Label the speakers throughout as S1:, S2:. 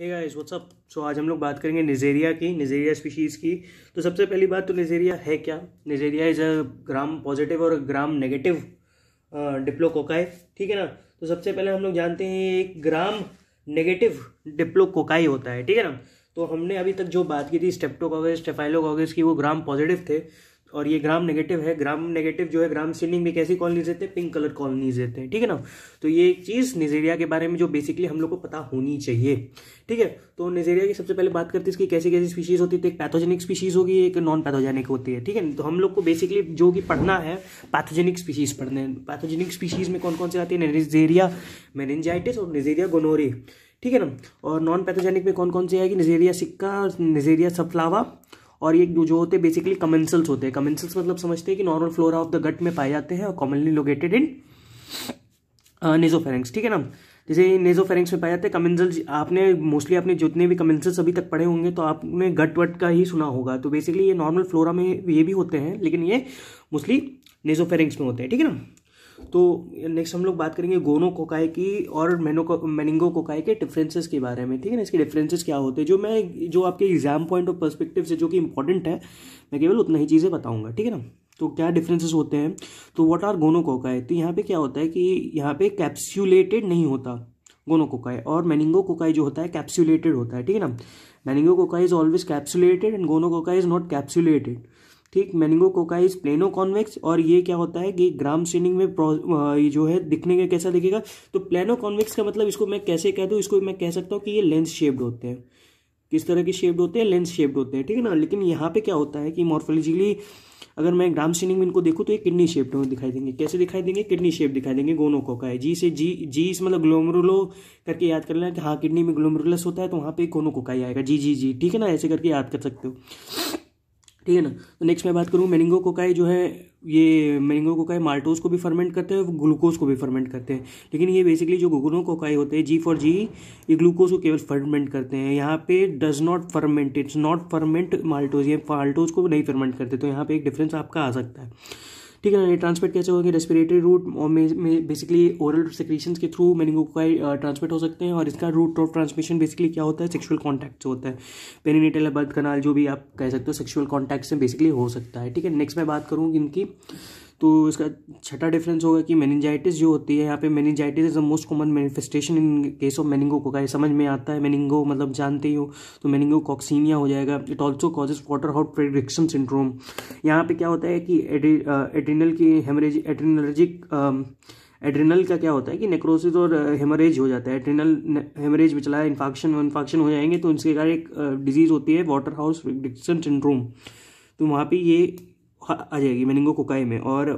S1: Hey guys up so आज हम लोग बात करेंगे निजेरिया की निजेरिया स्पीशीज़ की तो सबसे पहली बात तो निजेरिया है क्या निजेरिया इज़ अ ग्राम पॉजिटिव और ग्राम नेगेटिव डिप्लोकोकाई ठीक है ना तो सबसे पहले हम लोग जानते हैं एक ग्राम नेगेटिव डिप्लोकोकाई होता है ठीक है ना तो हमने अभी तक जो बात की थी स्टेप्टोकॉगस स्टेफाइलोकॉगस की वो ग्राम पॉजिटिव थे और ये ग्राम नेगेटिव है ग्राम नेगेटिव जो है ग्राम सीलिंग में कैसी कॉलोनीज देते हैं पिंक कलर कॉलोनीज देते हैं ठीक है ना तो ये एक चीज़ निजेरिया के बारे में जो बेसिकली हम लोग को पता होनी चाहिए ठीक है तो निजेरिया की सबसे पहले बात करते हैं इसकी कैसी कैसी स्पीशीज़ होती है एक पैथोजेनिक स्पीशीज़ होगी एक नॉन पैथोजेनिक होती है ठीक है तो हम लोग को बेसिकली जो कि पढ़ना है पैथोजेनिक स्पीशीज़ पढ़ने हैं पैथोजेनिक स्पीशीज़ में कौन कौन से आती है निजेरिया मेनजाइटिस और निजेरिया गोनोरी ठीक है ना और नॉन पैथोजेनिक में कौन कौन सी आएगी निजेरिया सिक्का निजेरिया सफलावा और ये जो होते हैं बेसिकली कमेंसल्स होते हैं कमेंसल्स मतलब समझते हैं कि normal flora of the gut में पाए जाते हैं और कॉमनली लोकेटेड इन नेजोफेरेंक्स ठीक है ना जैसे नेजोफेरेंक्स में पाए जाते हैं कमेंसल्स आपने मोस्टली आपने जितने भी कमेंसल्स अभी तक पढ़े होंगे तो आपने गट वट का ही सुना होगा तो बेसिकली ये नॉर्मल फ्लोरा में ये भी होते हैं लेकिन ये मोस्टली नेजोफेरेंक्स में होते हैं ठीक है ना तो नेक्स्ट हम लोग बात करेंगे गोनो कोकाई की और मेनो मेनिंगो कोकाई के डिफरेंसेस के बारे में ठीक है ना इसके डिफरेंसेस क्या होते हैं जो मैं जो आपके एग्जाम पॉइंट ऑफ पर्सपेक्टिव से जो कि इंपॉर्टेंट है मैं केवल उतना ही चीज़ें बताऊंगा ठीक है ना तो क्या डिफरेंसेस होते हैं तो वॉट आर गोनो कोकाय तो यहाँ पे क्या होता है कि यहाँ पे कैप्सुलेटेड नहीं होता गोनो कोकाय और मेनिंगो कोकाई जो होता है कैप्सुलेटेड होता है ठीक है ना meningococci is always capsulated and gonococci is not capsulated ठीक meningococci is plano convex और ये क्या होता है कि ग्राम श्रेणी में ये जो है दिखने का कैसा दिखेगा तो प्लेनो कॉन्वेक्स का मतलब इसको मैं कैसे कह दूँ इसको मैं कह सकता हूँ कि ये लेंस शेप्ड होते हैं किस तरह के शेप्ड होते हैं लेंस शेप्ड होते हैं ठीक है ना लेकिन यहाँ पे क्या होता है कि मॉर्फोलॉजिकली अगर मैं ग्राम सीनिंग में इनको देखूँ तो ये किडनी शेप्ड में दिखाई देंगे कैसे दिखाई देंगे किडनी शेप दिखाई देंगे गोनोको का है जी से जी जी इस मतलब ग्लोमरुलो करके याद कर लेना कि हाँ किडनी में ग्लोमरुलस होता है तो वहाँ पे कोका ही आएगा जी जी जी ठीक है ना ऐसे करके याद कर सकते हो ठीक है ना तो नेक्स्ट मैं बात करूँ मैनिंगो कोकाई जो है ये मैनिंगो कोकाई माल्टोज को भी फर्मेंट करते हैं ग्लूकोज को भी फर्मेंट करते हैं लेकिन ये बेसिकली जो गुगनो कोकाई होते हैं जी फॉर जी ये ग्लूकोज को केवल फर्मेंट करते हैं यहाँ पे does not ferment it's not ferment maltose ये माल्टोज को नहीं फर्मेंट करते तो यहाँ पे एक डिफरेंस आपका आ सकता है ठीक है ना ये ट्रांसमिट कैसे होगा कि रेस्पिरेटरी रूट में बेसिकली ओरल सेक्रीशन के थ्रू का ट्रांसमिट हो सकते हैं और इसका रूट ऑफ ट्रांसमिशन बेसिकली क्या होता है सेक्शुअल कॉन्टैक्ट से होता है पेनीटेल बर्थ कनाल जो भी आप कह सकते हो सेक्शुअल कॉन्टैक्ट से बेसिकली हो सकता है ठीक है नेक्स्ट मैं बात करूँ इनकी तो इसका छठा डिफरेंस होगा कि मेनिंजाइटिस जो होती है यहाँ पे meningitis is the most common manifestation in case of meningococci समझ में आता है मेनिंगो मतलब जानते ही हो तो मेनिंगो कॉक्सीनिया हो जाएगा it also causes water hot prediction syndrome यहाँ पे क्या होता है कि एड्रिनल की हेमरेज एड्रिनलर्जिक एड्रिनल का क्या होता है कि नेक्रोसिस और हेमरेज हो जाता है एड्रिनल हेमरेज में चला इन्फाक्शन इन्फाक्शन हो जाएंगे तो इसके कारण एक डिजीज़ होती है वाटर हाउस प्रेडिक्शन सिंड्रोम तो वहाँ पे ये आ जाएगी मेनिंगो कोकाई में और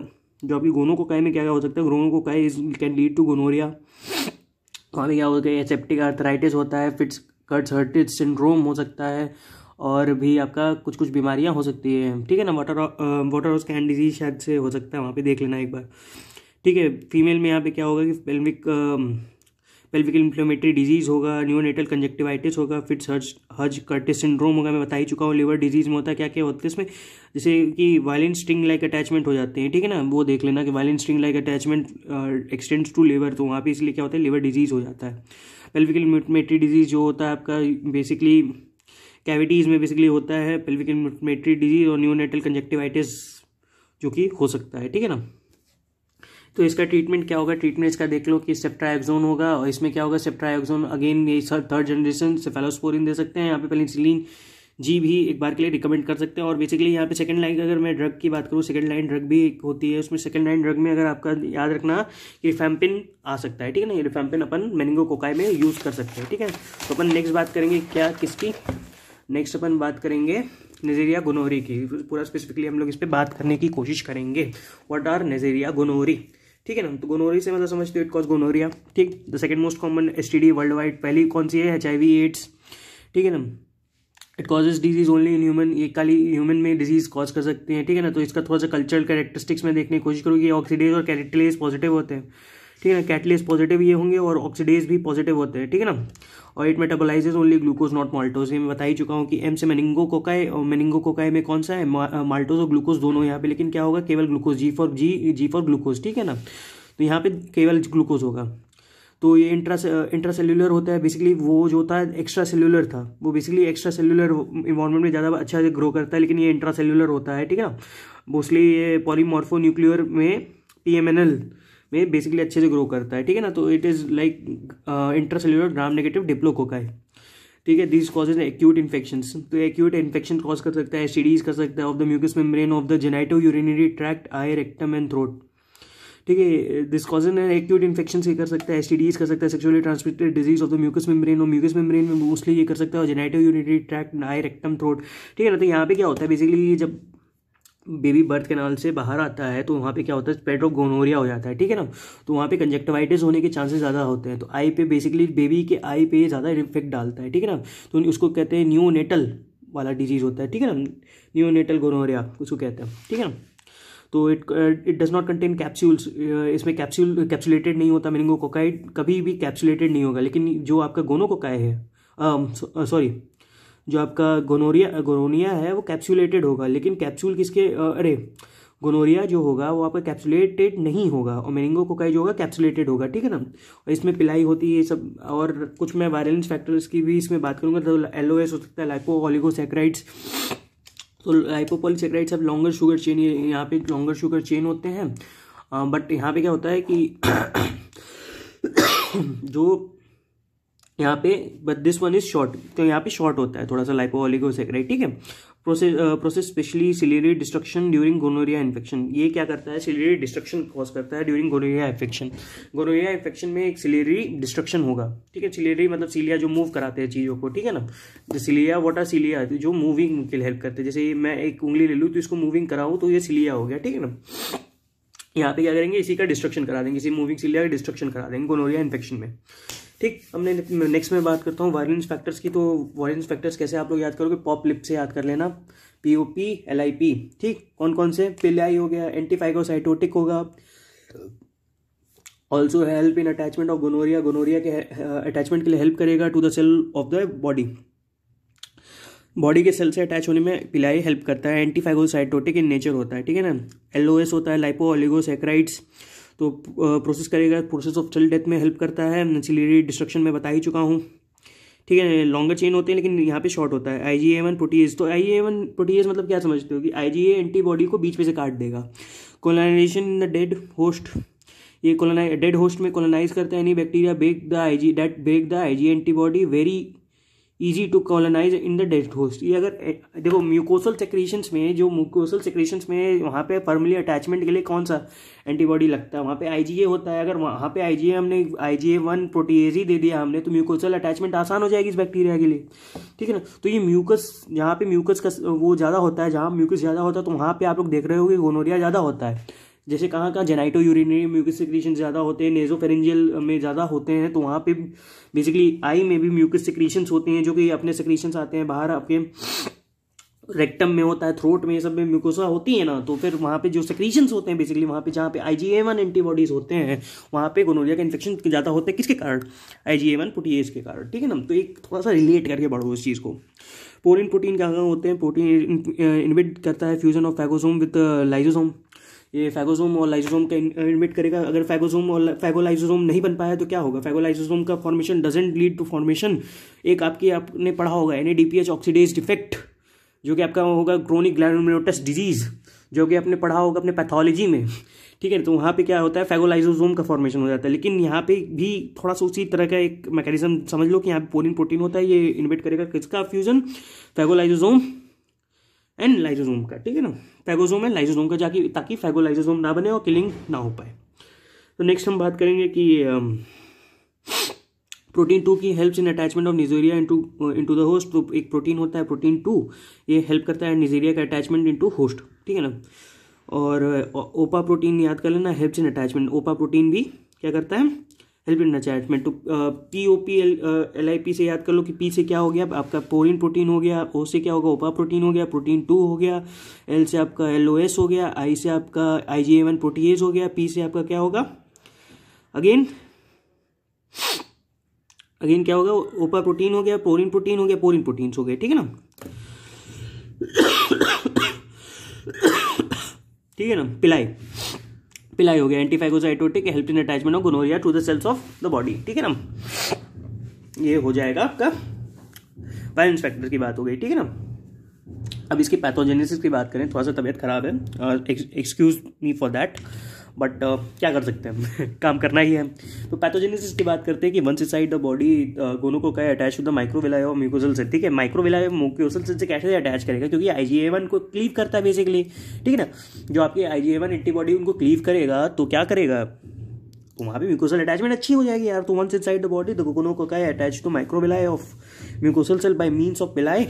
S1: जो आपकी गोनो कोकाई में क्या क्या हो सकता है gonococci is can lead to gonorrhoea वहाँ पर क्या होता है एसेप्टिक आर्थराइटिस होता है फिट्स कट्स हर्टिस सिंड्रोम हो सकता है और भी आपका कुछ कुछ बीमारियाँ हो सकती है ठीक है ना water water house can disease शायद से हो सकता है वहाँ पे देख लेना एक बार ठीक है फीमेल में यहाँ पे क्या होगा कि पेल्विक पेल्विकल इन्फ्लोमेटरी डिजीज़ होगा न्यूनेटल कंजेक्टिवाइटिस होगा फिट हर्ज हर्ज कर्टिस सिंड्रोम होगा मैं बता ही चुका हूँ लिवर डिजीज़ में होता है क्या क्या होता है इसमें जैसे कि वायलेंट स्ट्रिंग लाइक अटैचमेंट हो जाते हैं ठीक है ना वो देख लेना कि violin string like attachment extends to liver तो वहाँ पर इसलिए क्या होता है लिवर डिजीज़ हो जाता है पेल्विकल इन्फ्लोमेटरी डिजीज़ जो होता है आपका बेसिकली कैविटीज़ में बेसिकली होता है पेल्विकल इन्फ्लोमेटरी डिजीज़ और न्यूनेटल कंजेक्टिवाइटिस जो कि हो सकता है ठीक है ना तो इसका ट्रीटमेंट क्या होगा ट्रीटमेंट इसका देख लो कि सेप्ट्राइक्जोन होगा और इसमें क्या होगा सेप्ट्राइक्जोन अगेन ये थर्ड जनरेशन सेफेलोस्पोरिन दे सकते हैं यहाँ पे पहले इंसुलिन जी भी एक बार के लिए रिकमेंड कर सकते हैं और बेसिकली यहाँ पे सेकंड लाइन अगर मैं ड्रग की बात करूँ सेकंड लाइन ड्रग भी एक होती है उसमें सेकंड लाइन ड्रग में अगर आपका याद रखना कि रिफेम्पिन आ सकता है ठीक है ना ये रिफेम्पिन अपन मेनिंगो कोकाई में यूज़ कर सकते हैं ठीक है तो अपन नेक्स्ट बात करेंगे क्या किसकी नेक्स्ट अपन बात करेंगे नजेरिया गनोरी की पूरा स्पेसिफिकली हम लोग इस पर बात करने की कोशिश करेंगे वट आर नजेरिया गुनोरी ठीक है ना तो गोनोरी से मतलब समझते हो इट कॉज गोनोरिया ठीक the second most common S T D worldwide पहली कौन सी है एच आई वी एड्स ठीक है ना it causes disease only in human ये काली ह्यूमन में डिजीज कॉज कर सकते हैं ठीक है ना तो इसका थोड़ा सा कल्चरल कैरेक्टरिस्टिक्स में देखने की कोशिश करूँगी ऑक्सीडेज और कैरेक्टलेज पॉजिटिव होते हैं ठीक है ना कैटलेस पॉजिटिव ये होंगे और ऑक्सीडेज भी पॉजिटिव होते हैं ठीक है ना और it metabolises only glucose not maltose ये मैं बता ही चुका हूँ कि एम से मेनिंगो कोकाई और मेनिंगो कोकाई में कौन सा है माल्टोज और ग्लूकोज दोनों यहाँ पे लेकिन क्या होगा केवल glucose G for G G for glucose ठीक है ना तो यहाँ पे केवल ग्लूकोज होगा तो ये इंट्रा इंट्रासेल्यूलर होता है बेसिकली वो जो होता है एक्स्ट्रा सेल्युलर था वो बेसिकली एक्स्ट्रा सेल्युलर इन्वायरमेंट में ज़्यादा अच्छा ग्रो करता है लेकिन ये इंट्रा सेल्युलर होता है ठीक है ना मोस्टली ये पॉलीमॉर्फो न्यूक्लियर में पी एम एन एल वे बेसिकली अच्छे से ग्रो करता है ठीक है ना तो it is like intracellular gram negative diplococci है ठीक है दिस कॉजेज एक्यूट इन्फेक्शन तो एक्यूट इन्फेक्शन कॉज कर सकता है एसिडीज कर सकता है of the mucous membrane of the genitourinary tract eye rectum and throat ठीक है दिस कॉजेज एक्यूट इन्फेक्शन ये कर सकता है एस कर सकता है sexually transmitted disease of the mucous membrane और म्यूकस मेम्ब्रेन में मोस्टली ये कर सकता है और genitourinary tract eye rectum throat ठीक है ना तो यहाँ पे क्या होता है बेसिकली जब बेबी बर्थ कैनाल से बाहर आता है तो वहाँ पे क्या होता है पेट्रोगोनोरिया हो जाता है ठीक है ना तो वहाँ पे कंजेक्टिवाइटिस होने के चांसेस ज़्यादा होते हैं तो आई पे बेसिकली बेबी के आई पे ज़्यादा इफेक्ट डालता है ठीक है ना तो उसको कहते हैं न्यू नेटल वाला डिजीज़ होता है ठीक है ना न्यू नेटल गोनोरिया उसको कहते हैं ठीक है ना तो it it does not contain capsules इसमें कैप्सूल कैप्सुलेटेड नहीं होता कोकाइड कभी भी कैप्सुलेटेड नहीं होगा लेकिन जो आपका गोनो कोकाई है सॉरी um, uh, जो आपका गोनोरिया गोनोनिया है वो कैप्सुलेटेड होगा लेकिन कैप्सूल किसके अरे गोनोरिया जो होगा वो आपका कैप्सुलेटेड नहीं होगा और मेनिंगो कई जो होगा कैप्सुलेटेड होगा ठीक है ना और इसमें पिलाई होती है ये सब और कुछ मैं वायरलेंस फैक्टर्स की भी इसमें बात करूंगा तो एल हो सकता है लाइपो ऑलिगोसेक्राइड्स तो लाइपोपोलीसेक्राइड अब लॉन्गर शुगर चेन यहाँ पे लॉन्गर शुगर चेन होते हैं बट यहाँ पे क्या होता है कि जो यहाँ पे but this one is short तो यहाँ पे शॉर्ट होता है थोड़ा सा सेक्रेट ठीक है process process specially ciliary destruction during gonorrhoea infection ये क्या करता है सिलेरी डिस्ट्रक्शन कॉज करता है during gonorrhoea infection gonorrhoea infection में एक सिलेरी डिस्ट्रक्शन होगा ठीक है सिलेरी मतलब सीलिया जो मूव कराते हैं चीज़ों को ठीक है ना जो सिलिया वॉट आर सीलिया जो मूविंग के लिए हेल्प करते हैं जैसे मैं एक उंगली ले लूँ तो इसको मूविंग कराऊँ तो ये सिलिया हो गया ठीक है ना यहाँ पे क्या करेंगे इसी का डिस्ट्रक्शन करा देंगे इसी मूविंग सिलिया का डिस्ट्रक्शन करा देंगे गोनोरिया इन्फेक्शन में ठीक हमने नेक्स्ट में बात करता हूँ वायलेंस फैक्टर्स की तो वायलेंस फैक्टर्स कैसे आप लोग याद करोगे पॉप लिप से याद कर लेना P O P L I P ठीक कौन कौन से पिलाई हो गया एंटीफाइगोसाइटोटिक होगा also help in attachment of gonorrhoea gonorrhoea के अटैचमेंट के लिए हेल्प करेगा to the cell of the body body के सेल से अटैच होने में पिलाई हेल्प करता है एंटीफाइगोसाइटोटिक इन नेचर होता है ठीक है ना एलओएस होता है लाइपो ऑलिगोसेक्राइड्स तो प्रोसेस करेगा प्रोसेस ऑफ चल डेथ में हेल्प करता है एंसिलरी डिस्ट्रक्शन में बता ही चुका हूँ ठीक है लॉन्गर चेन होते हैं लेकिन यहाँ पे शॉर्ट होता है आई जी ए वन प्रोटीज तो आई ए वन प्रोटीज मतलब क्या समझते हो कि आई जी ए एंटीबॉडी को बीच में से काट देगा colonisation in the dead host ये कोलोनाइ डेड होस्ट में कोलोनाइज करता है यानी bacteria break the I G that break the I G antibody very easy to colonise in the डेस्ट होस्ट ये अगर देखो म्यूकोसल सेक्रेशंस में जो म्यूकोसल सेक्रेशंस में वहाँ पे फर्मली अटैचमेंट के लिए कौन सा एंटीबॉडी लगता है वहाँ पे आई होता है अगर वहाँ पे आई हमने आई जी ए वन प्रोटीएज ही दे दिया हमने तो म्यूकोसल अटैचमेंट आसान हो जाएगी इस बैक्टीरिया के लिए ठीक है ना तो ये म्यूकस जहाँ पे म्यूकस का वो ज़्यादा होता है जहाँ म्यूकस ज़्यादा होता है तो वहाँ पर आप लोग देख रहे हो कि गोनोरिया ज़्यादा होता है जैसे कहाँ का जेनाइटो यूरिनरी म्यूकस सिक्रीशन ज़्यादा होते हैं नेजोफेरेंजियल में ज़्यादा होते हैं तो वहाँ पे बेसिकली आई में भी म्यूकस सिक्रीशंस होते हैं जो कि अपने सिक्रीशंस आते हैं बाहर आपके रेक्टम में होता है थ्रोट में सब में म्यूकोसा होती है ना तो फिर वहाँ पे जो सक्रीशंस होते हैं बेसिकली वहाँ पे जहाँ पे आई जी ए वन एंटीबॉडीज होते हैं वहाँ पे गोनोरिया का इन्फेक्शन ज़्यादा होता है किसके कारण आई जी ए वन पुटीएस के कारण ठीक है ना तो एक थोड़ा सा रिलेट करके बढ़ो इस चीज़ को पोरिन प्रोटीन क्या होते हैं प्रोटीन इन्विट करता है fusion of phagosome with lysosome ये फैगोजोम और लाइजोजोम का इनमिट uh, करेगा अगर फैगोजोम और फैगोलाइजोजोम नहीं बन पाया तो क्या होगा फैगोलाइजोजोम का formation doesn't lead to formation एक आपकी आपने पढ़ा होगा N A D P H oxidase defect जो कि आपका होगा क्रोनिक ग्लैनोमिनोटस डिजीज़ जो कि आपने पढ़ा होगा अपने पैथोलॉजी में ठीक है तो वहाँ पे क्या होता है फैगोलाइजोजोम का फॉर्मेशन हो जाता है लेकिन यहाँ पे भी थोड़ा सा उसी तरह का एक मैकेनिज्म समझ लो कि यहाँ पे पोलिन प्रोटीन होता है ये इन्वेट करेगा किसका फ्यूजन फैगोलाइजोजोम एंड लाइजोजोम का ठीक है ना फैगोजोम एंड लाइजोजोम का जाकि ताकि फैगोलाइजोजोम ना बने और किलिंग ना हो पाए तो नेक्स्ट हम बात करेंगे कि प्रोटीन टू की helps in attachment of Neisseria into into the host तो एक प्रोटीन होता है प्रोटीन टू ये हेल्प करता है निजेरिया का अटैचमेंट इंटू होस्ट ठीक है ना और ओपा प्रोटीन याद कर लेना helps in attachment Opa protein भी क्या करता है हेल्प इन अटैचमेंट तो P O P L I P से याद कर लो कि पी से क्या हो गया आपका पोरिन प्रोटीन हो गया ओ से क्या होगा ओपा प्रोटीन हो गया प्रोटीन टू हो गया एल से आपका एल ओ एस हो गया आई से आपका आई जी एवन प्रोटीज हो गया पी से आपका क्या होगा अगेन अगेन क्या होगा ओपा प्रोटीन हो गया पोरिन प्रोटीन हो गया पोरिन प्रोटीन्स हो गए ठीक है ना ठीक है ना पिलाई पिलाई हो गया help in attachment of gonorrhoea to the cells of the body ठीक है ना ये हो जाएगा आपका वायरल इंस्पेक्टर की बात हो गई ठीक है ना अब इसकी पैथोजेनेसिस की बात करें थोड़ा सा तबियत खराब है excuse me for that but uh, क्या कर सकते हैं काम करना ही है तो पैथोजेनेसिस की बात करते हैं कि वंस साइड द बॉडी कहे अटैच टू द माइक्रोविलाय और म्यूकोसल से ठीक है माइक्रोविलाय म्यूकोसल से कैसे अटैच करेगा क्योंकि आई जी ए वन को क्लीव करता है बेसिकली ठीक है ना जो आपकी I G A one antibody उनको क्लीव करेगा तो क्या करेगा तो वहाँ पे म्यूकोसल अटैचमेंट अच्छी हो जाएगी यार तो once inside the body the कहे attach to microvilli of mucosal cell by means of pili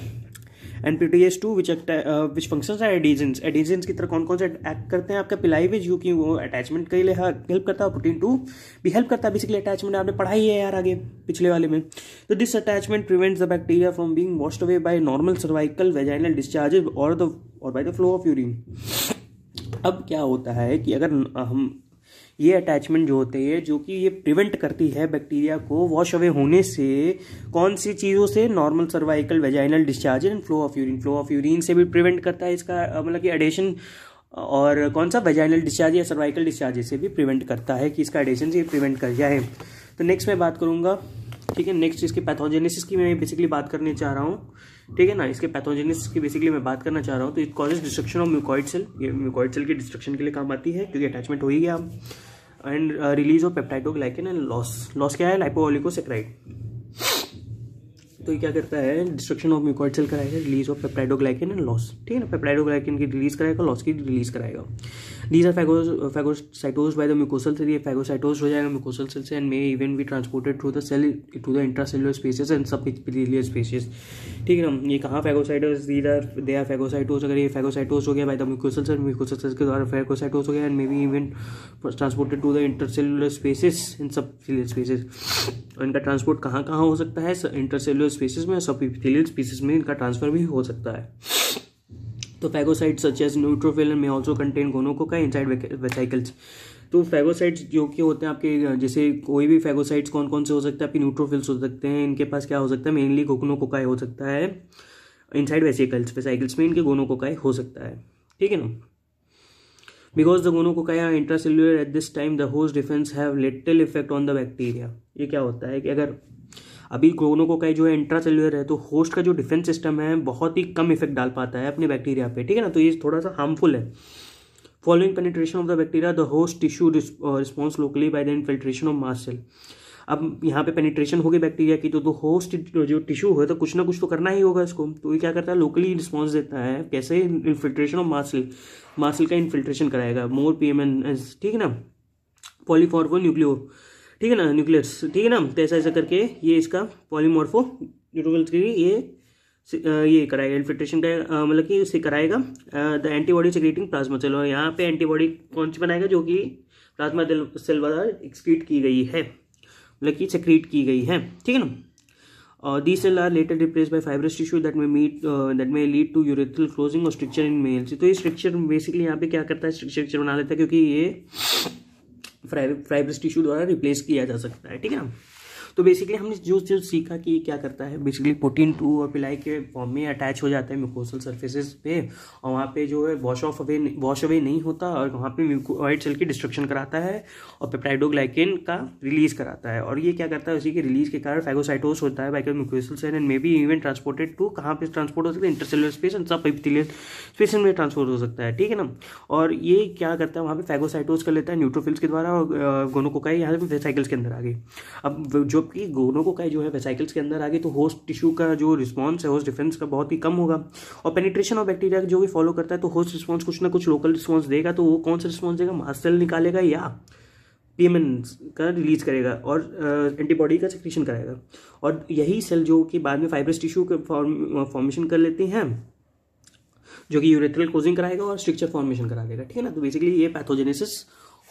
S1: and S two which which function adhesins adhesins की तरह कौन कौन से एक्ट करते हैं आपका पिलाई विच यू की वो अटैचमेंट के लिए हेल्प करता है प्रोटीन टू भी हेल्प करता है बेसिकली अटैचमेंट आपने पढ़ाई है यार आगे पिछले वाले में तो this attachment prevents the bacteria from being washed away by normal cervical vaginal discharges और द और by the flow of urine अब क्या होता है कि अगर हम ये अटैचमेंट जो होते हैं जो कि ये प्रिवेंट करती है बैक्टीरिया को वॉश अवे होने से कौन सी चीज़ों से normal cervical vaginal discharge and flow of urine flow of urine से भी प्रिवेंट करता है इसका मतलब कि एडेशन और कौन सा वेजाइनल डिस्चार्ज या सर्वाइकल डिस्चार्ज से भी प्रिवेंट करता है कि इसका एडेशन से प्रिवेंट कर जाए तो नेक्स्ट मैं बात करूँगा ठीक है नेक्स्ट इसके पैथोजेनेसिस की मैं बेसिकली बात करने चाह रहा हूँ ठीक है ना इसके पैथोजेनेसिस की बेसिकली मैं बात करना चाह रहा हूँ तो it causes destruction of mucoid cell ये म्यूकॉइड सेल की डिस्ट्रक्शन के लिए काम आती है क्योंकि अटैचमेंट हो ही गया and release of like and LOS LOS क्या है लाइपोलिकोसेक्राइड तो ये क्या करता है डिस्ट्रक्शन ऑफ म्यूकॉइड सेल कराएगा release of peptidoglycan and LOS ठीक है ना पेप्टाइडोग्लाइकिन की रिलीज कराएगा लॉस की रिलीज कराएगा दीज आर फैगोस फैगोसाइटोज बाय द म्यूकोसल से ये फैगोसाइटोज हो जाएगा म्यूकोसल सेल से and may even be transported through the cell to the intracellular spaces and subepithelial spaces ठीक है ना ये कहाँ phagocytosed these are they are phagocytosed अगर ये फैगोसाइटोज हो गया by the mucosal cell mucosal cell के द्वारा फैगोसाइटोज हो गया and may be even transported to the inter intercellular spaces in subepithelial spaces और इनका ट्रांसपोर्ट कहाँ कहाँ हो सकता है इंटरसेलुलर स्पेसिस में सब एपिथेलियल स्पेसिस में इनका ट्रांसफर भी हो सकता है तो phagocytes such as neutrophil may also contain gonococci inside vesicles तो फैगोसाइट्स जो कि होते हैं आपके जैसे कोई भी फैगोसाइट्स कौन कौन से हो सकते हैं आपके न्यूट्रोफिल्स हो सकते हैं इनके पास क्या हो सकता है मेनली गोनोकोकाई हो सकता है इनसाइड वेसाइकल्स वेसाइकल्स में इनके गोनोकोकाई हो सकता है ठीक है ना because the gonococci are intracellular at this time the host defence have little effect on the bacteria ये क्या होता है कि अगर अभी दोनों कहीं जो है इंट्रा है तो होस्ट का जो डिफेंस सिस्टम है बहुत ही कम इफेक्ट डाल पाता है अपने बैक्टीरिया पे ठीक है ना तो ये थोड़ा सा हार्मफुल है following penetration of the bacteria the host tissue response locally by the infiltration of mast cell अब यहाँ पे पेनिट्रेशन होगी बैक्टीरिया की तो दो तो होस्ट जो टिश्यू है तो कुछ ना कुछ तो करना ही होगा इसको तो ये क्या करता है लोकली रिस्पॉन्स देता है कैसे इन्फिल्ट्रेशन ऑफ मास मासिल का इन्फिल्ट्रेशन कराएगा more P M N S ठीक है ना पॉलीफॉर्फो न्यूक्लियो ठीक है ना न्यूक्लियस ठीक है ना तो ऐसा ऐसा करके ये इसका पॉलीमॉर्फो न्यूट्रोफिल्स के लिए ये ये कराएगा इन्फिल्ट्रेशन का मतलब कि उसे कराएगा the antibody secreting plasma cell यहाँ पे एंटीबॉडी कौन सी बनाएगा जो कि प्लाज्मा सेल द्वारा एक्सक्रीट की गई है मतलब कि सिक्रीट की गई है ठीक है ना और the cell are later replace by fibrous tissue that may meet that may lead to urethral closing और or इन मेल्स तो ये स्ट्रक्चर बेसिकली यहाँ पे क्या करता है स्ट्रक्चर बना लेता है क्योंकि ये फाइब्रस टिश्यू द्वारा रिप्लेस किया जा सकता है ठीक है ना तो बेसिकली हमने जो जो सीखा कि ये क्या करता है बेसिकली प्रोटीन टू और पिलाई के फॉर्म में अटैच हो जाता है म्यूकोसल सर्फेसिस पे और वहाँ पे जो है wash off away wash away नहीं होता और वहाँ पे म्यूकोइड सेल की डिस्ट्रक्शन कराता है और पेप्टाइडोग्लाइकिन का रिलीज कराता है और ये क्या करता है उसी के रिलीज के कारण फैगोसाइटोस होता है बाइकल mucosal cell and may be even transported to कहाँ पे ट्रांसपोर्ट हो सकता है intercellular space and sub space में ट्रांसपोर्ट हो सकता है ठीक है ना और ये क्या करता है वहाँ पे फैगोसाइटोस कर लेता है न्यूट्रोफिल्स के द्वारा और गोनोकोकाई यहाँ पे साइकिल्स के अंदर आ गई अब जो जबकि गोनोकोकाई जो है वेसाइकल्स के अंदर आ गई तो होस्ट टिश्यू का जो रिस्पॉन्स है होस्ट डिफेंस का बहुत ही कम होगा और पेनिट्रेशन ऑफ बैक्टीरिया जो भी फॉलो करता है तो होस्ट रिस्पॉन्स कुछ ना कुछ लोकल रिस्पॉन्स देगा तो वो कौन सा रिस्पॉन्स देगा मास्ट सेल निकालेगा या पीएमएन का रिलीज करेगा और एंटीबॉडी का सेक्रेशन कराएगा और यही सेल जो कि बाद में फाइब्रस टिश्यू के फॉर्मेशन कर लेते हैं जो कि यूरेथ्रल कोजिंग कराएगा और स्ट्रक्चर फॉर्मेशन करा देगा ठीक है ना तो बेसिकली ये पैथोजेनेसिस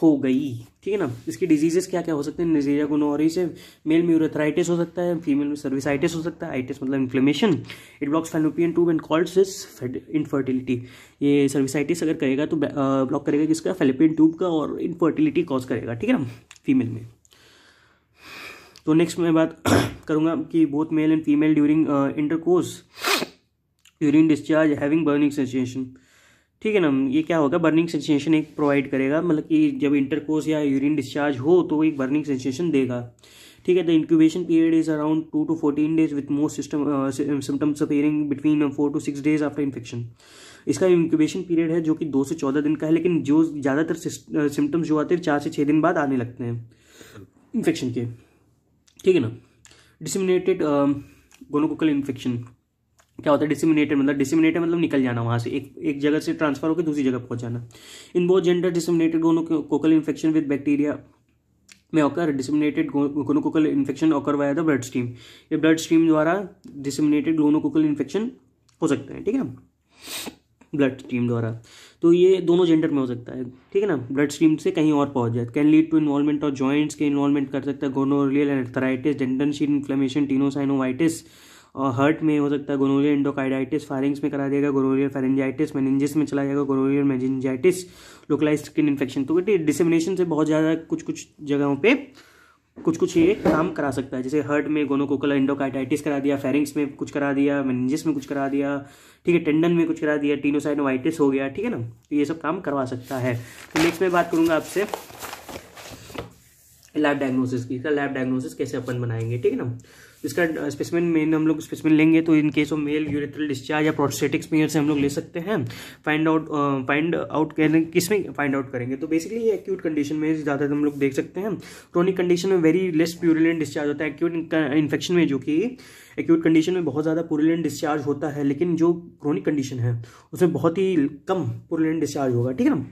S1: हो गई ठीक है ना इसकी डिजीजेस क्या क्या हो सकते हैं निजेरिया गोनोरी से मेल में यूरेथराइटिस हो सकता है फीमेल में सर्विसाइटिस हो सकता है आइटिस मतलब inflammation it blocks Fallopian tube and causes is infertility ये सर्विसाइटिस अगर करेगा तो ब्लॉक करेगा किसका फेलोपियन ट्यूब का और इनफर्टिलिटी कॉज करेगा ठीक है ना फीमेल में तो नेक्स्ट मैं बात करूँगा कि both male and female during intercourse during discharge having burning sensation ठीक है ना ये क्या होगा बर्निंग सेंसेशन एक प्रोवाइड करेगा मतलब कि जब इंटरकोर्स या यूरिन डिस्चार्ज हो तो एक बर्निंग सेंसेशन देगा ठीक है the incubation period is around two to fourteen days with most system symptoms appearing between four to six days after infection इसका इंक्यूबेशन पीरियड है जो कि दो से चौदह दिन का है लेकिन जो ज़्यादातर सिम्टम्स uh, जो आते हैं चार से छः दिन बाद आने लगते हैं इन्फेक्शन के ठीक है ना डिसमिनेटेड गोनोकोकल इन्फेक्शन क्या होता है डिसिमिनेटेड मतलब डिसिमिनेटेड मतलब निकल जाना वहाँ से एक एक जगह से ट्रांसफर होकर दूसरी जगह पहुँच जाना in both gender disseminated coccal infection with bacteria में होकर disseminated coccal infection occur via the blood stream ये ब्लड स्ट्रीम द्वारा डिसिमिनेटेड कोकल इन्फेक्शन हो सकता है ठीक है ब्लड स्ट्रीम द्वारा तो ये दोनों जेंडर में हो सकता है ठीक है ना ब्लड स्ट्रीम से कहीं और पहुंच जाए कैन लीड टू इन्वॉल्वमेंट और जॉइंट्स के इन्वॉल्वमेंट कर सकता है gonorrhoeal arthritis tendon sheath inflammation tenosynovitis और हर्ट में हो सकता है गोनोरियल इंडोकाइडाइटिस फायरिंग्स में करा देगा गोनोरियल फेरेंजाइटिस मेनिंजिस में चला जाएगा gonorrhoeal meningitis localised skin infection तो डिसमिनेशन से बहुत ज़्यादा कुछ कुछ जगहों पर कुछ कुछ ये काम करा सकता है जैसे हर्ट में गोनोकोकल इंडोकाइटाइटिस करा दिया फेरिंग्स में कुछ करा दिया मेनिंजिस में कुछ करा दिया ठीक है टेंडन में कुछ करा दिया टीनोसाइनोवाइटिस हो गया ठीक है ना तो ये सब काम करवा सकता है तो नेक्स्ट मैं बात करूंगा आपसे लैब डायग्नोसिस की लैब तो डायग्नोसिस कैसे अपन बनाएंगे ठीक है ना इसका स्पेसमिन मेन हम लोग स्पेसमिन लेंगे तो in case of male urethral discharge या प्रोस्टेटिक स्मीयर से हम लोग ले सकते हैं फाइंड आउट फाइंड आउट कहने किस में फाइंड आउट करेंगे तो बेसिकली ये एक्यूट कंडीशन में ज़्यादातर हम लोग देख सकते हैं क्रोनिक कंडीशन में वेरी लेस प्यूरिलेंट डिस्चार्ज होता है एक्यूट इन्फेक्शन में जो कि एक्यूट कंडीशन में बहुत ज़्यादा पुरुलेंट डिस्चार्ज होता है लेकिन जो क्रोनिक कंडीशन है उसमें बहुत ही कम पुरुलेंट डिस्चार्ज होगा ठीक है ना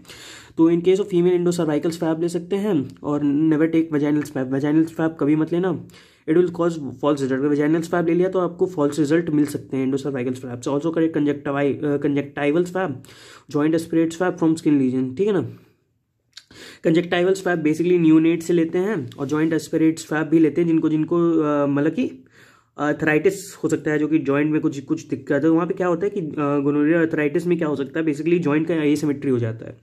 S1: तो in case of female endocervical swab ले सकते हैं और never take vaginal swab vaginal swab कभी मत लेना it will cause false result अगर वेजाइनल स्वैप ले लिया तो आपको फॉल्स रिजल्ट मिल सकते हैं इंडोसर्वाइकल स्वैप से also correct conjunctiva conjunctival swab joint spread swab from skin lesion ठीक है ना कंजेक्टाइवल स्वैप बेसिकली न्यूनेट से लेते हैं और जॉइंट एस्पिरेट स्वैप भी लेते हैं जिनको जिनको मतलब कि अर्थराइटिस हो सकता है जो कि जॉइंट में कुछ कुछ दिक्कत है तो वहाँ पे क्या होता है कि गोनोरिया अर्थराइटिस में क्या हो सकता है बेसिकली जॉइंट का एसिमेट्री हो जाता है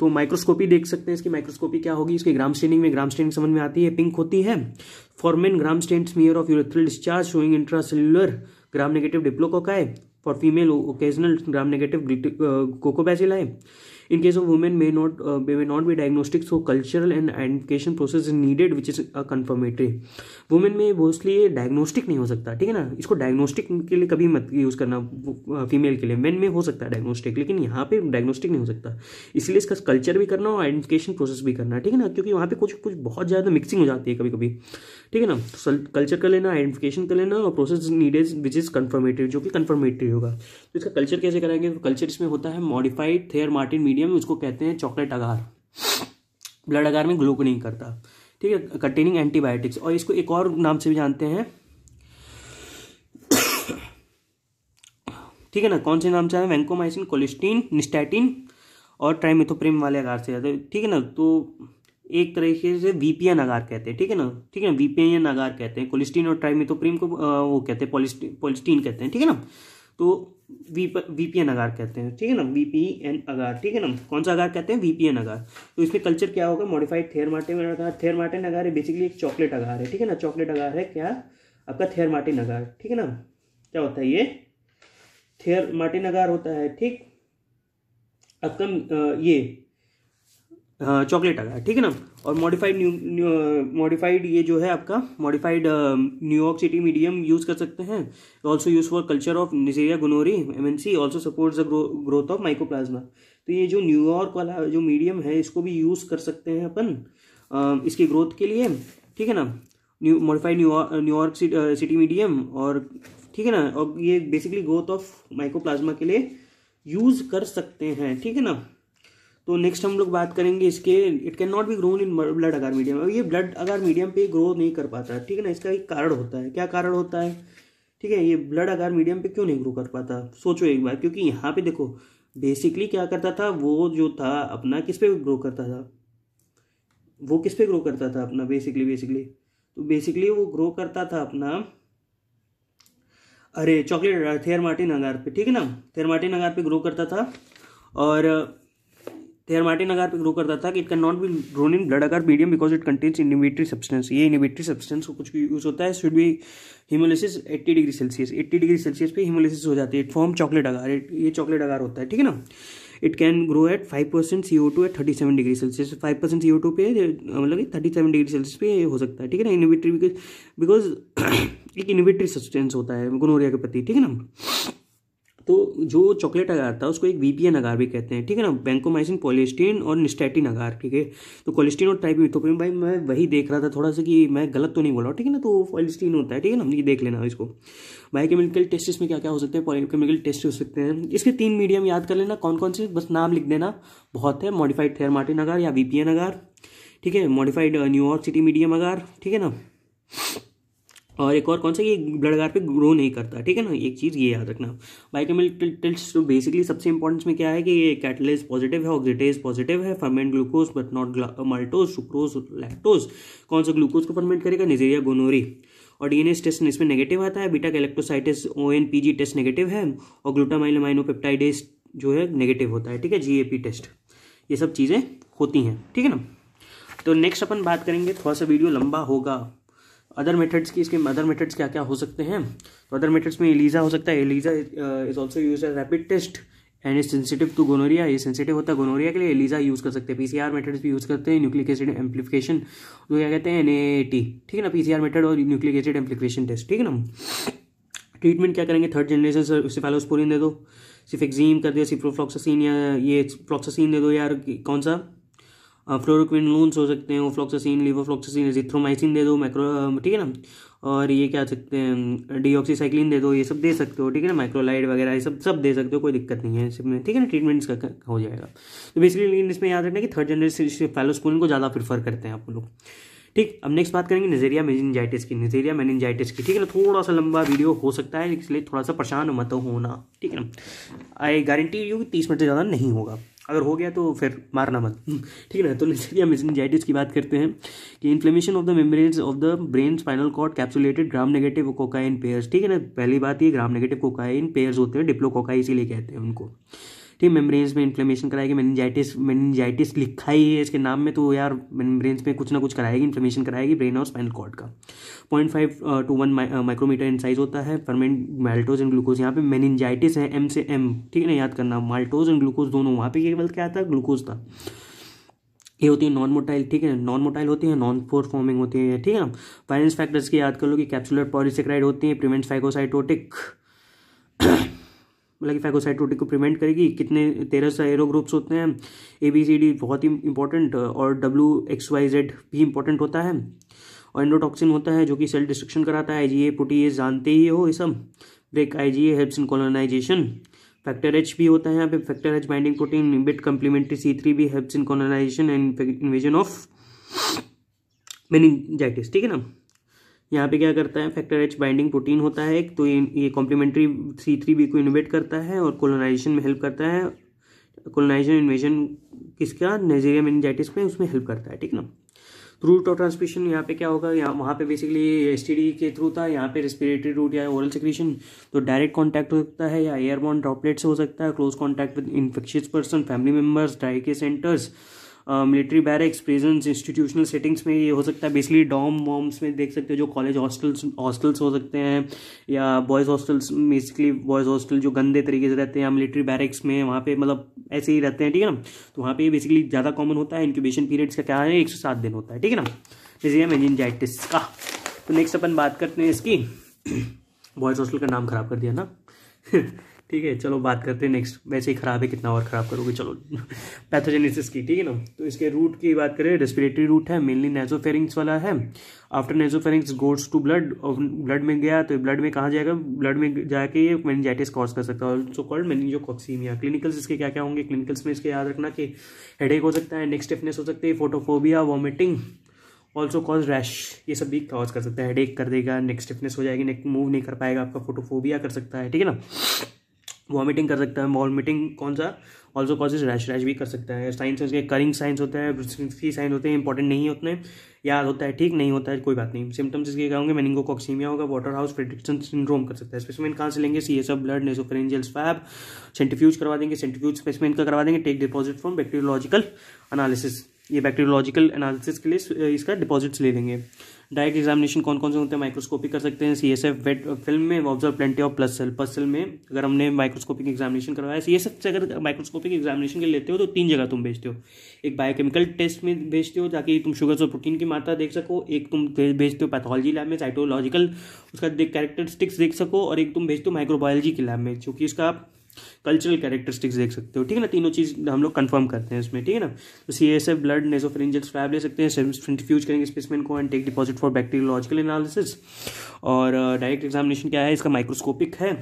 S1: तो माइक्रोस्कोपी देख सकते हैं इसकी माइक्रोस्कोपी क्या होगी इसकी ग्राम स्टेनिंग में ग्राम स्टेनिंग समझ में आती है पिंक होती है for men Gram stain smear of urethral discharge showing intracellular Gram negative diplococci for female occasional Gram negative है in case of women may not way may not be diagnostic so cultural and identification process is needed which is a confirmatory. Women में mostly ये diagnostic नहीं हो सकता ठीक है ना इसको डायग्नोस्टिक के लिए कभी मत यूज़ करना फीमेल uh, के लिए मेन में हो सकता है डायग्नोस्टिक लेकिन यहाँ पे डायग्नोस्टिक नहीं हो सकता इसलिए इसका कल्चर भी करना और एडुकेशन प्रोसेस भी करना ठीक है ना क्योंकि वहाँ पे कुछ कुछ बहुत ज़्यादा मिक्सिंग हो जाती है कभी कभी ठीक है ना कल्चर कर लेना आइडेंटिफिकेशन कर लेना और process needs which is confirmatory जो कि कन्फर्मेटरी होगा तो इसका कल्चर कैसे कराएंगे तो कल्चर इसमें होता है modified Thayer Martin media medium उसको कहते हैं चॉकलेट अगार ब्लड अगार में ग्लूको नहीं करता ठीक है कंटेनिंग एंटीबायोटिक्स और इसको एक और नाम से भी जानते हैं ठीक है ना कौन से नाम से आए वैंकोमाइसिन कोलिस्टीन निस्टैटिन और ट्राइमिथोप्रेम वाले आगार से जाते ठीक है ना तो एक तरीके से वीपीएन आगार कहते हैं ठीक है ना ठीक है ना वीपीएन आगार कहते हैं कोलिस्टीन और ट्राइमिथोप्रेम को वो कहते हैं पोलिस्टीन कहते हैं ठीक है ना तो वीपीएन अगार कहते हैं ठीक है ना वीपीएन अगार ठीक है ना कौन सा अगार कहते हैं वीपीएन अगार तो इसमें कल्चर क्या होगा modified Thayer Martin agar Thayer Martin agar है बेसिकली एक चॉकलेट अगार है ठीक है ना चॉकलेट अगार है क्या आपका थेयर मार्टिन अगार ठीक है ना क्या होता है ये थेयर मार्टिन अगार होता है ठीक आपका ये हाँ, चॉकलेट आ गया ठीक है ना और मॉडिफाइड न्यू मॉडिफाइड ये जो है आपका modified New York City medium use कर सकते हैं also use for culture of Neisseria gonorrhoeae M N C also support the growth of mycoplasma तो ये जो न्यूयॉर्क वाला जो मीडियम है इसको भी यूज़ कर सकते हैं अपन um, इसकी ग्रोथ के लिए ठीक है ना new modified New York City medium और ठीक है ना और ये बेसिकली ग्रोथ ऑफ माइकोप्लाज्मा के लिए यूज़ कर सकते हैं ठीक है ना तो नेक्स्ट हम लोग बात करेंगे इसके it can not be grown in blood agar medium अब ये ब्लड अगार मीडियम पे ग्रो नहीं कर पाता है ठीक है ना इसका एक कारण होता है क्या कारण होता है ठीक है ये ब्लड अगर मीडियम पे क्यों नहीं ग्रो कर पाता सोचो एक बार क्योंकि यहाँ पे देखो बेसिकली क्या करता था वो जो था अपना किस पे ग्रो करता था वो किस पे ग्रो करता था अपना बेसिकली बेसिकली तो बेसिकली वो ग्रो करता था अपना अरे चॉकलेट थेयर मार्टिन अगार पे ठीक है ना थेयर मार्टिन अगार पे ग्रो करता था और थेरमाटिन आकार पे ग्रो करता था कि it can not be grown in blood agar medium because it contains inhibitory substance ये इनिवेटरी सब्सटेंस को कुछ यूज होता है should be haemolysis 80 degree Celsius 80 degree Celsius पे हिमोलिसिस हो जाती है इट फॉर्म चॉकलेट अगार ये चॉकलेट अगार होता है ठीक है ना it can grow at five percent C O two at thirty seven degree Celsius five percent C O two पे मतलब थर्टी सेवन डिग्री सेल्सियस पे हो सकता है ठीक है ना इनिवेटरी बिकॉज एक इनिवेटरी सब्सटेंस होता है गोनोरिया के प्रति ठीक है ना तो जो चॉकलेट अगार था उसको एक वीपीएन अगार भी कहते हैं ठीक है ना बैंकोमाइसिन पॉलिस्टीन और निस्टैटिन अगार ठीक है तो कोलेस्टीन और ट्राइपीथोप्रिन भाई मैं वही देख रहा था थोड़ा सा कि मैं गलत तो नहीं बोला ठीक है ना तो पॉलिस्टीन होता है ठीक है ना ये देख लेना इसको बाई केमिकल टेस्ट में क्या क्या हो सकते हैं पॉलिकेमिकल टेस्ट हो सकते हैं इसके तीन मीडियम याद कर लेना कौन कौन से बस नाम लिख देना बहुत है मॉडिफाइड थेरमाटिन अगार या वीपीएन अगार ठीक है modified New York City medium agar ठीक है ना और एक और कौन सा ये ब्लड गार पे ग्रो नहीं करता ठीक है ना एक चीज़ ये याद रखना बाइकेमिल टेस्ट बेसिकली सबसे इंपॉर्टेंस में क्या है कि ये कैटलेज पॉजिटिव है ऑक्सीटेज पॉजिटिव है ferment glucose but not maltose sucrose lactose कौन सा ग्लूकोज को फर्मेंट करेगा निजेरिया गोनोरी और एस टेस्ट इसमें नेगेटिव आता है beta galactosidase O N P G test negative है और ग्लूटामाइल जो है नेगेटिव होता है ठीक है जी ए पी टेस्ट ये सब चीज़ें होती हैं ठीक है ना तो नेक्स्ट अपन बात करेंगे थोड़ा सा वीडियो लंबा होगा अदर मेथड्स की इसके अदर मेथड्स क्या क्या हो सकते हैं तो अदर मेथड्स में एलिजा हो सकता है ELISA is also use as rapid test and is sensitive to gonorrhoea ये सेंसिटिव होता है गोनोरिया के लिए एलिजा यूज़ कर सकते हैं पीसीआर मेथड्स भी यूज़ करते हैं न्यूक्लिक एसिड एम्प्लीफिकेशन तो क्या कहते हैं एन ठीक है ना पीसीआर मेथड और न्यूक्लिक एसिड एम्प्लीफिकेशन टेस्ट ठीक है ना ट्रीटमेंट क्या करेंगे थर्ड जनरेशन सर उसको दे दो सिर्फ एक्जीम कर दो सिर्फ सिप्रोफ्लॉक्सासिन या ये प्रोक्सिन दे दो यार कौन सा फ्लोरोक्विनलोन्स हो सकते हैं फ्लॉक्सासिन लीवोफ्लॉक्सासिन एजिथ्रोमाइसिन दे दो माइक्रो ठीक है ना और ये क्या सकते हैं डीऑक्सीसाइक्लिन दे दो ये सब दे सकते हो ठीक है ना माइक्रोलाइड वगैरह ये सब सब दे सकते हो कोई दिक्कत नहीं है इसमें ठीक है ना ट्रीटमेंट्स का हो जाएगा तो बेसिकली लेकिन इसमें याद रखना कि थर्ड जनरेशन फैलोस्पोलिन को ज़्यादा प्रीफर करते हैं आप लोग ठीक अब नेक्स्ट बात करेंगे नजेरिया मेनिनजाइटिस की नजेरिया मेनिनजाइटिस की ठीक है ना थोड़ा सा लंबा वीडियो हो सकता है इसलिए थोड़ा सा परेशान मत होना ठीक है ना आई गारंटी यू कि तीस मिनट से ज़्यादा नहीं होगा अगर हो गया तो फिर मारना मत ठीक है ना तो लिथेरिया मेसेंजाइटिस की बात करते हैं कि inflammation of the meninges of the brain spinal cord capsulated gram negative cocci in pairs ठीक है ना पहली बात ये ग्राम नेगेटिव कोकाइन पेयर्स होते हैं डिप्लोकोकाई इसीलिए कहते हैं उनको ठीक मेम्ब्रेन्स में इन्फ्लेमेशन कराएगी मैनजाइटिस मैनजाइटिस लिखा ही है इसके नाम में तो यार मेम्ब्रेन्स में कुछ ना कुछ कराएगी इन्फ्लेमेशन कराएगी ब्रेन और स्पाइनल कॉर्ड का point five to one micrometre in size होता है फर्मेंट माल्टोज एंड ग्लूकोज यहाँ पे मैनजाइटिस है एम से एम ठीक है ना याद करना माल्टोज एंड ग्लूकोज दोनों वहाँ पे केवल क्या था ग्लूकोज था ये होती है नॉन मोटाइल ठीक है नॉन मोटाइल होती है नॉन फोर फॉर्मिंग होती है ठीक है ना फाइनेंस फैक्टर्स की याद कर लो कि कैप्सुलर पॉलीसेक्राइड होती है प्रिवेंट फाइकोसाइटोटिक मतलब कि फैगोसाइटोटिक को प्रिवेंट करेगी कितने तेरह सौ एरो ग्रुप्स होते हैं ए बी सी डी बहुत ही इंपॉर्टेंट और डब्ल्यू एक्स वाई जेड भी इंपॉर्टेंट होता है और एंडोटॉक्सिन होता है जो कि सेल डिस्ट्रक्शन कराता है आई जी ए प्रोटीज जानते ही हो ये सब break I G A helps in colonisation factor H भी होता है यहाँ पे factor H binding protein bit complementary C three भी helps in colonisation and invasion of मेनिंग ठीक है ना यहाँ पे क्या करता है फैक्टर एच बाइंडिंग प्रोटीन होता है तो ये ये कॉम्प्लीमेंट्री सी थ्री बी को इनोवेट करता है और कोलोनाइजेशन में हेल्प करता है कोलोनाइजेशन इन्वेजन किसका नाइजेरिया मेनजाइटिस में उसमें हेल्प करता है ठीक ना रूट ऑफ ट्रांसमिशन यहाँ पे क्या होगा यहाँ वहाँ पे बेसिकली एस के थ्रू था यहाँ पे रेस्पिरेटरी रूट या ओरल सिक्रेशन तो डायरेक्ट कॉन्टैक्ट हो सकता है या एयरबॉन ड्रॉपलेट्स से हो सकता है close contact with infectious person family members के centres military barracks presence institutional settings में ये हो सकता है बेसिकली डॉम वॉम्स में देख सकते हो जो कॉलेज हॉस्टल्स हॉस्टल्स हो सकते हैं या boys hostels basically boys hostel जो गंदे तरीके से रहते हैं या मिलिट्री बैरिक्स में वहाँ पे मतलब ऐसे ही रहते हैं ठीक है ना तो वहाँ पे बेसिकली ज़्यादा कॉमन होता है इंक्यूबेशन पीरियड्स का क्या है एक सौ सात दिन होता है ठीक है ना जैसे मेजिनजाइटिस का तो नेक्स्ट अपन बात करते हैं इसकी बॉयज़ हॉस्टल का नाम खराब कर दिया ना ठीक है चलो बात करते हैं नेक्स्ट वैसे ही ख़राब है कितना और ख़राब करोगे चलो पैथोजेनेसिस की ठीक है ना तो इसके रूट की बात करें रेस्पिरेटरी रूट है मेनली नेजोफेरिंग्स वाला है after nasopharynx goes to blood blood में गया तो ब्लड में कहाँ जाएगा ब्लड में जाके ये मेनजाइटिस कॉज कर सकता है ऑल्सो कॉल्ड मेनिजोकॉक्सीमिया क्लिनिकल्स इसके क्या क्या होंगे क्लिनिकल्स में इसके याद रखना कि हेडेक हो सकता है नेक्स्ट स्टिफनेस हो सकती है photophobia vomiting also cause rash ये सब भी कॉज कर सकता है हेडेक कर देगा नेक्स्ट स्टिफनेस हो जाएगी नेक मूव नहीं कर पाएगा आपका फोटोफोबिया कर सकता है ठीक है ना वॉमिटिंग कर सकता है वॉमिटिंग कौन सा ऑल्सो कॉजेज रैश रैश भी कर सकता है साइंस के करिंग साइंस होता है ब्रुसकी साइंस होते हैं इंपॉर्टेंट नहीं होते हैं याद होता है ठीक नहीं होता है कोई बात नहीं सिम्टम्स इसके क्या होंगे मेनिंगो कॉक्सीमिया होगा वाटर हाउस फ्रेडिक्सन सिंड्रोम कर सकता है स्पेसमेंट कहाँ से लेंगे C S blood nasopharyngeal swab centrifuge करवा देंगे सेंटिफ्यूज स्पेसमेंट का करवा देंगे take deposit from bacteriological analysis ये बैक्टीरियोलॉजिकल एनालिसिस के लिए इसका डिपॉजिट्स ले लेंगे डायरेक्ट एग्जामिनेशन कौन कौन से होते हैं माइक्रोस्कोपी कर सकते हैं C S F wet film में observe plenty of plus cell plus cell में अगर हमने माइक्रोस्कोपिक एग्जामिनेशन करवाया सी एस एफ से अगर माइक्रोस्कोपिक एग्जामिनेशन के लेते हो तो तीन जगह तुम भेजते हो एक बायोकेमिकल टेस्ट में भेजते हो ताकि तुम शुगर और प्रोटीन की मात्रा देख सको एक तुम भेजते हो पैथोलॉजी लैब में साइटोलॉजिकल उसका कैरेक्टरिस्टिक्स देख सको और एक तुम भेजते हो माइक्रोबायोलॉजी की लैब में क्योंकि उसका कल्चरल कैरेक्टरिस्टिक्स देख सकते हो ठीक है ना तीनों चीज़ हम लोग कंफर्म करते हैं इसमें ठीक है ना तो C S F blood nasopharyngeal swab ले सकते हैं फ्यूज करेंगे स्पेसमैन को and take deposit for bacteriological analysis और डायरेक्ट uh, एग्जामिनेशन क्या है इसका माइक्रोस्कोपिक है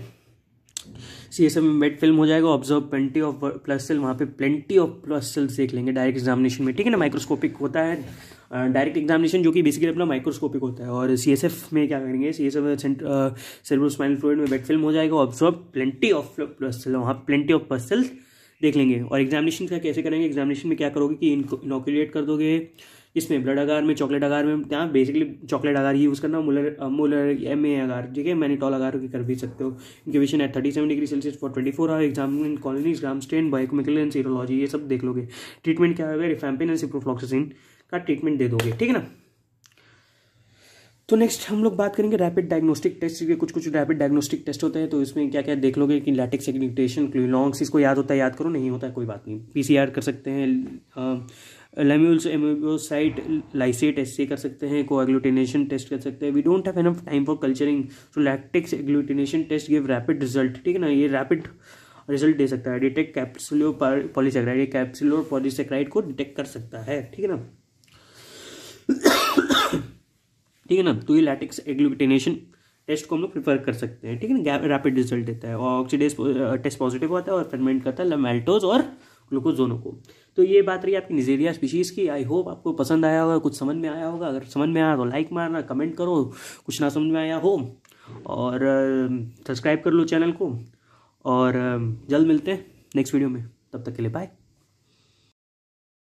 S1: C S M wet film हो जाएगा observe plenty of plus cell वहाँ पे प्लेंटी ऑफ प्लस सेल्स देख लेंगे डायरेक्ट एग्जामिनेशन में ठीक है ना माइक्रोस्कोपिक होता है डायरेक्ट एग्जामिनेशन जो कि बेसिकली अपना माइक्रोस्कोपिक होता है और सी में क्या करेंगे C S F cerebrospinal fluid में बेड फिल्म हो जाएगा ऑब्जॉर्व प्लेंटी ऑफ पर्सल वहाँ प्लेंटी ऑफ पर्सल देख लेंगे और एग्जामिनेशन का कैसे करेंगे एग्जामिनेशन में क्या करोगे कि इनोकुलेट कर दोगे इसमें ब्लड अगार में चॉकलेट अगार में क्या बेसिकली चॉकलेट अगार ही यूज़ करना मुलर मुलर एम ए अगार ठीक है मैनीटॉल अगार की कर भी सकते हो incubation at thirty seven degree Celsius for twenty four hour in colony gram stain biochemical and serology ये सब देख लोगे ट्रीटमेंट क्या है रिफैम्पिन एंड सिप्रोफ्लॉक्सिन का ट्रीटमेंट दे दोगे ठीक है ना तो नेक्स्ट हम लोग बात करेंगे रैपिड डायग्नोस्टिक टेस्ट के कुछ कुछ रैपिड डायग्नोस्टिक टेस्ट होते हैं तो इसमें क्या क्या देख लोगे कि लैटिक सेग्निटेशन क्लॉन्ग्स इसको याद होता है याद करो नहीं होता है कोई बात नहीं पीसीआर कर सकते हैं लेम्यूल्स एमोसाइट लाइसेट एस कर सकते हैं कोएग्लूटिनेशन टेस्ट कर सकते हैं we don't have enough time for culturing so latex agglutination test give rapid result ठीक है ना ये रैपिड रिजल्ट दे सकता है डिटेक्ट कैप्सुलर पॉलीसेक्राइड ये पॉलीसेक्राइड को डिटेक्ट कर सकता है ठीक है ना ठीक है ना तो ये लैटिक्स एग्लूटिनेशन टेस्ट को हम लोग प्रिफर कर सकते हैं ठीक है ना रैपिड रिजल्ट देता है और ऑक्सीडेज टेस्ट पॉजिटिव होता है और फर्मेंट करता है लमेल्टोज और ग्लूकोजोनो को तो ये बात रही आपकी निजेरिया स्पीशीज़ की आई होप आपको पसंद आया होगा कुछ समझ में आया होगा अगर समझ में आया तो लाइक मारना कमेंट करो कुछ ना समझ में आया हो और सब्सक्राइब कर लो चैनल को और जल्द मिलते हैं नेक्स्ट वीडियो में तब तक के लिए बाय